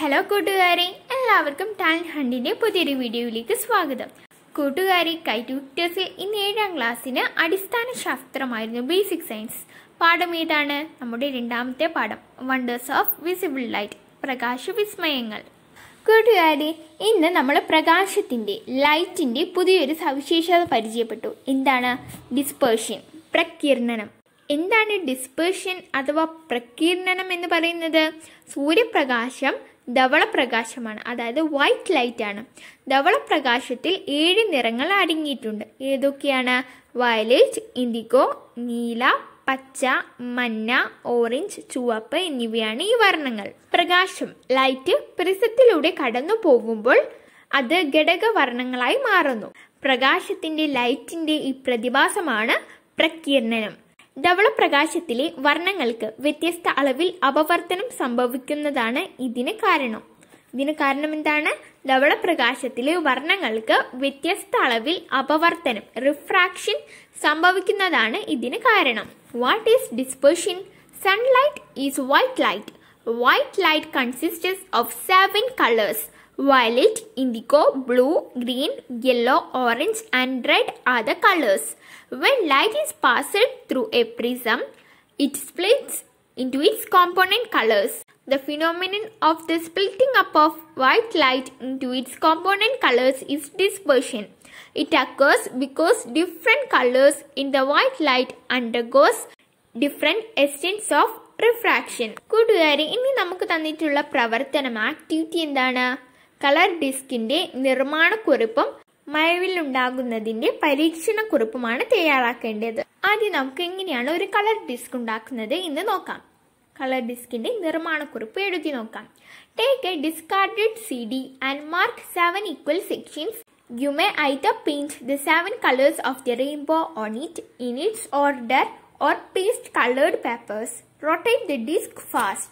Hello കൂട്ടുകാരെ എല്ലാവർക്കും talent ഹണ്ടിൻ്റെ പുതിയൊരു വീഡിയോയിലേക്ക് സ്വാഗതം കൂട്ടുകാരെ കൈറ്റൂറ്റേഴ്സിൽ ഇന്ന് ഏഴാം ക്ലാസ്സിന് അടിസ്ഥാന ശാസ്ത്രമായിരുന്നു ബേസിക് സയൻസ് പാഠം ഏതാണ് നമ്മുടെ രണ്ടാമത്തെ പാഠം വണ്ടേഴ്സ് ഓഫ് വിസിബിൾ ലൈറ്റ് പ്രകാശ വിസ്മയങ്ങൾ കൂട്ടുകാരെ ഇന്ന് നമ്മൾ പ്രകാശത്തിൻ്റെ ലൈറ്റിൻ്റെ പുതിയൊരു സവിശേഷത പരിചയപ്പെട്ടു എന്താണ് ഡിസ്പേർഷൻ പ്രകീർണനം എന്താണ് ഡിസ്പേർഷൻ അഥവാ പ്രകീർണനം എന്ന് പറയുന്നത് സൂര്യപ്രകാശം ധവളപ്രകാശമാണ് അതായത് വൈറ്റ് ലൈറ്റ് ആണ് ധവളപ്രകാശത്തിൽ ഏഴ് നിറങ്ങൾ അടങ്ങിയിട്ടുണ്ട് ഏതൊക്കെയാണ് വയലറ്റ് ഇൻഡിഗോ നീല പച്ച മഞ്ഞ ഓറഞ്ച് ചുവപ്പ് എന്നിവയാണ് ഈ വർണ്ണങ്ങൾ പ്രകാശം ലൈറ്റ് പ്രിസത്തിലൂടെ കടന്നു പോകുമ്പോൾ അത് ഘടകവർണ്ണങ്ങളായി മാറുന്നു പ്രകാശത്തിന്റെ ലൈറ്റിന്റെ ഈ പ്രതിഭാസമാണ് പ്രകീർണനം ധവളപ്രകാശത്തിലെ വർണ്ണങ്ങൾക്ക് വ്യത്യസ്ത അളവിൽ അപവർത്തനം സംഭവിക്കുന്നതാണ് ഇതിന് കാരണം ഇതിന് കാരണം എന്താണ് ധവളപ്രകാശത്തിലെ വർണ്ണങ്ങൾക്ക് വ്യത്യസ്ത അളവിൽ അപവർത്തനം റിഫ്രാക്ഷൻ സംഭവിക്കുന്നതാണ് ഇതിന് കാരണം what is dispersion sunlight is white light white light consists of seven colours Violet, indigo, blue, green, yellow, orange and red are the colors. When light is passed through a prism, it splits into its component colors. The phenomenon of the splitting up of white light into its component colors is dispersion. It occurs because different colors in the white light undergoes different extents of refraction. കൂട്ടുകാരി ഇനി നമുക്ക് തന്നിട്ടുള്ള പ്രവർത്തനം activity colour ഡിസ്കിന്റെ നിർമ്മാണക്കുറിപ്പും മഴവിലുണ്ടാകുന്നതിന്റെ കുറിപ്പുമാണ് തയ്യാറാക്കേണ്ടത് ആദ്യം നമുക്ക് എങ്ങനെയാണ് ഒരു കളർ ഡിസ്ക് ഉണ്ടാക്കുന്നത് എന്ന് നോക്കാം കളർ ഡിസ്കിന്റെ നിർമ്മാണക്കുറിപ്പ് എഴുതി നോക്കാം take a discard C D and mark seven equal sections you may either paint the seven colours of the rainbow on it in its order or paste colored papers. Rotate the disc fast.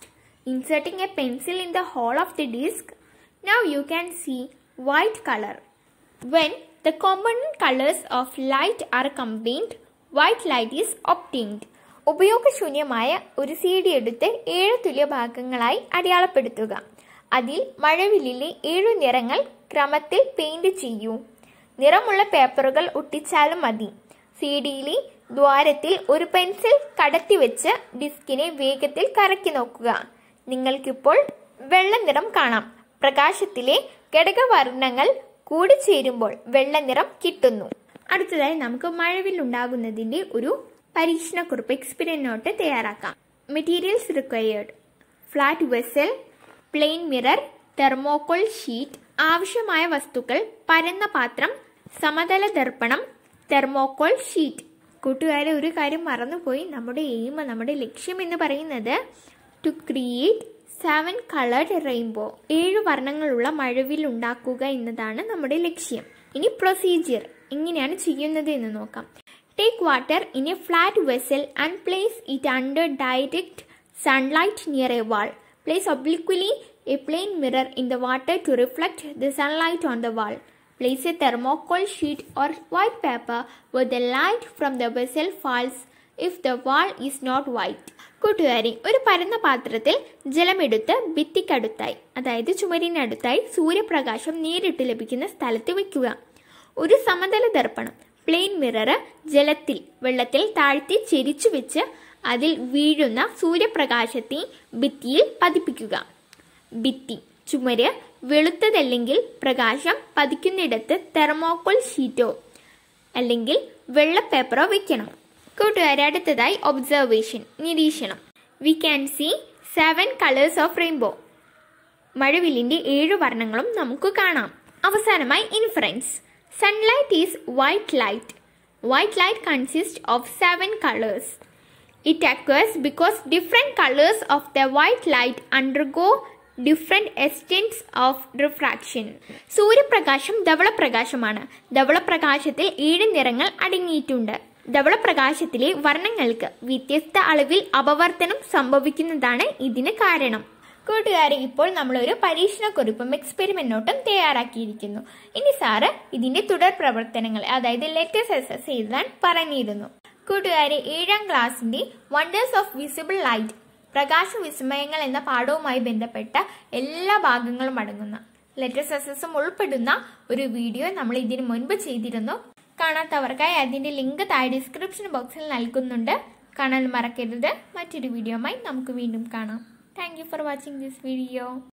Inserting a pencil in the hole of the disc Now you can see white color. When the component colors of light are combined, white light is obtained. ഉപയോഗശൂന്യമായ ഒരു C D എടുത്ത് ഏഴ് തുല്യ ഭാഗങ്ങളായി അടയാളപ്പെടുത്തുക അതിൽ മഴവില്ലിലെ ഏഴു നിറങ്ങൾ ക്രമത്തിൽ പെയിന്റ് ചെയ്യൂ നിറമുള്ള പേപ്പറുകൾ ഒട്ടിച്ചാലും മതി സി ഡിയിലെ ദ്വാരത്തിൽ ഒരു പെൻസിൽ കടത്തി വെച്ച് ഡിസ്കിനെ വേഗത്തിൽ കറക്കി നോക്കുക നിങ്ങൾക്കിപ്പോൾ വെള്ള നിറം കാണാം പ്രകാശത്തിലെ ഘടകവർണ്ണങ്ങൾ കൂടിച്ചേരുമ്പോൾ വെള്ളനിറം കിട്ടുന്നു അടുത്തതായി നമുക്ക് മഴവിൽ ഉണ്ടാകുന്നതിന്റെ ഒരു പരീക്ഷണക്കുറിപ്പ് എക്സ്പീരിയൻ നോട്ട് തയ്യാറാക്കാം materials required flat vessel plain mirror thermocol sheet ആവശ്യമായ വസ്തുക്കൾ പരന്ന പാത്രം സമതല ദർപ്പണം തെർമോകോൾ ഷീറ്റ് കൂട്ടുകാരെ ഒരു കാര്യം മറന്നുപോയി നമ്മുടെ എയിം നമ്മുടെ ലക്ഷ്യം എന്ന് പറയുന്നത് to create seven coloured rainbow ഏഴ് വർണ്ണങ്ങളുള്ള മഴവിൽ ഉണ്ടാക്കുക എന്നതാണ് നമ്മുടെ ലക്ഷ്യം ഇനി പ്രൊസീജിയർ എങ്ങനെയാണ് ചെയ്യുന്നത് എന്ന് നോക്കാം take water in a flat vessel and place it under direct sunlight near a wall place obliquely a plain mirror in the water to reflect the sunlight on the wall Place a thermocol sheet or white paper where the light from the vessel falls if the wall is not white കൂട്ടുകാരി ഒരു പരന്ന പാത്രത്തിൽ ജലമെടുത്ത് ഭിത്തിക്കടുത്തായി അതായത് ചുമരിനടുത്തായി സൂര്യപ്രകാശം നേരിട്ട് ലഭിക്കുന്ന സ്ഥലത്ത് വയ്ക്കുക ഒരു സമതല ദർപ്പണം പ്ലെയിൻ മിററ് ജലത്തിൽ വെള്ളത്തിൽ താഴ്ത്തി ചെരിച്ചു വെച്ച് അതിൽ വീഴുന്ന സൂര്യപ്രകാശത്തെ ഭിത്തിയിൽ പതിപ്പിക്കുക ഭിത്തി ചുമര് വെളുത്തതല്ലെങ്കിൽ പ്രകാശം പതിക്കുന്നിടത്ത് തെർമോക്കോൾ ഷീറ്റോ അല്ലെങ്കിൽ വെള്ളപ്പേപ്പറോ വയ്ക്കണം കൂട്ടുകാരെ അടുത്തതായി ഒബ്സർവേഷൻ നിരീക്ഷണം we can see seven colours of rainbow മഴവില്ലിന്റെ ഏഴ് വർണ്ണങ്ങളും നമുക്ക് കാണാം അവസാനമായി inference sunlight is white light white light consist of seven colours it occurs because different colours of the white light undergo different extents of refraction സൂര്യപ്രകാശം ധവളപ്രകാശമാണ് ധവളപ്രകാശത്തിൽ ഏഴ് നിറങ്ങൾ അടങ്ങിയിട്ടുണ്ട് ധവളപ്രകാശത്തിലെ വർണ്ണങ്ങൾക്ക് വ്യത്യസ്ത അളവിൽ അപവർത്തനം സംഭവിക്കുന്നതാണ് ഇതിന് കാരണം കൂട്ടുകാരെ ഇപ്പോൾ നമ്മളൊരു പരീക്ഷണ കുറിപ്പും എക്സ്പെരിമെന്റ് നോട്ടും തയ്യാറാക്കിയിരിക്കുന്നു ഇനി സാറ് ഇതിന്റെ തുടർ പ്രവർത്തനങ്ങൾ അതായത് ലെറ്റസ് എസസ് എഴുതാൻ പറഞ്ഞിരുന്നു കൂട്ടുകാരെ ഏഴാം ക്ലാസ്സിന്റെ വണ്ടേഴ്സ് ഓഫ് വിസിബിൾ ലൈറ്റ് പ്രകാശ വിസ്മയങ്ങൾ എന്ന പാഠവുമായി ബന്ധപ്പെട്ട എല്ലാ ഭാഗങ്ങളും അടങ്ങുന്ന ലെറ്റസ് എസ് എസും ഉൾപ്പെടുന്ന ഒരു വീഡിയോ നമ്മൾ ഇതിനു മുൻപ് ചെയ്തിരുന്നു കാണാത്തവർക്കായി അതിൻ്റെ ലിങ്ക് താഴെ ഡിസ്ക്രിപ്ഷൻ ബോക്സിൽ നൽകുന്നുണ്ട് കാണാൻ മറക്കരുത് മറ്റൊരു വീഡിയോമായി നമുക്ക് വീണ്ടും കാണാം thank for watching this video